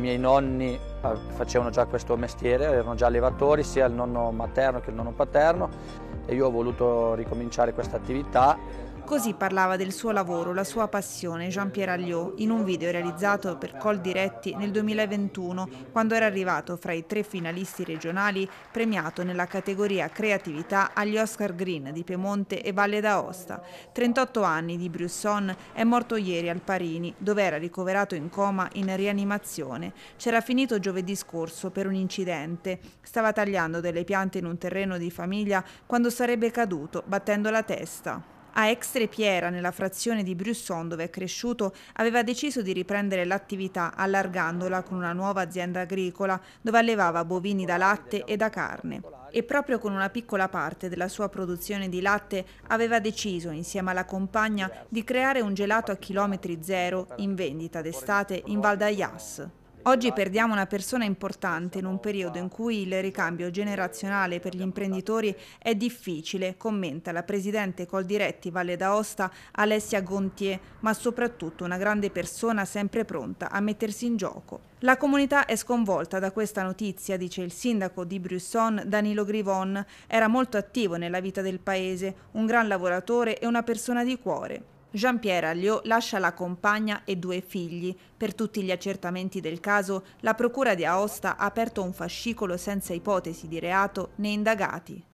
miei nonni ah, facevano già questo mestiere, erano già allevatori, sia il nonno materno che il nonno paterno e io ho voluto ricominciare questa attività Così parlava del suo lavoro, la sua passione, Jean-Pierre Alliot, in un video realizzato per Col Diretti nel 2021, quando era arrivato fra i tre finalisti regionali, premiato nella categoria creatività agli Oscar Green di Piemonte e Valle d'Aosta. 38 anni di Brusson è morto ieri al Parini, dove era ricoverato in coma in rianimazione. C'era finito giovedì scorso per un incidente. Stava tagliando delle piante in un terreno di famiglia quando sarebbe caduto, battendo la testa. A Extrepiera, nella frazione di Brusson dove è cresciuto, aveva deciso di riprendere l'attività allargandola con una nuova azienda agricola dove allevava bovini da latte e da carne. E proprio con una piccola parte della sua produzione di latte aveva deciso, insieme alla compagna, di creare un gelato a chilometri zero in vendita d'estate in Val d'Aias. Oggi perdiamo una persona importante in un periodo in cui il ricambio generazionale per gli imprenditori è difficile, commenta la presidente Coldiretti Valle d'Aosta Alessia Gontier, ma soprattutto una grande persona sempre pronta a mettersi in gioco. La comunità è sconvolta da questa notizia, dice il sindaco di Brusson Danilo Grivon. Era molto attivo nella vita del paese, un gran lavoratore e una persona di cuore. Jean-Pierre Alliot lascia la compagna e due figli. Per tutti gli accertamenti del caso, la procura di Aosta ha aperto un fascicolo senza ipotesi di reato né indagati.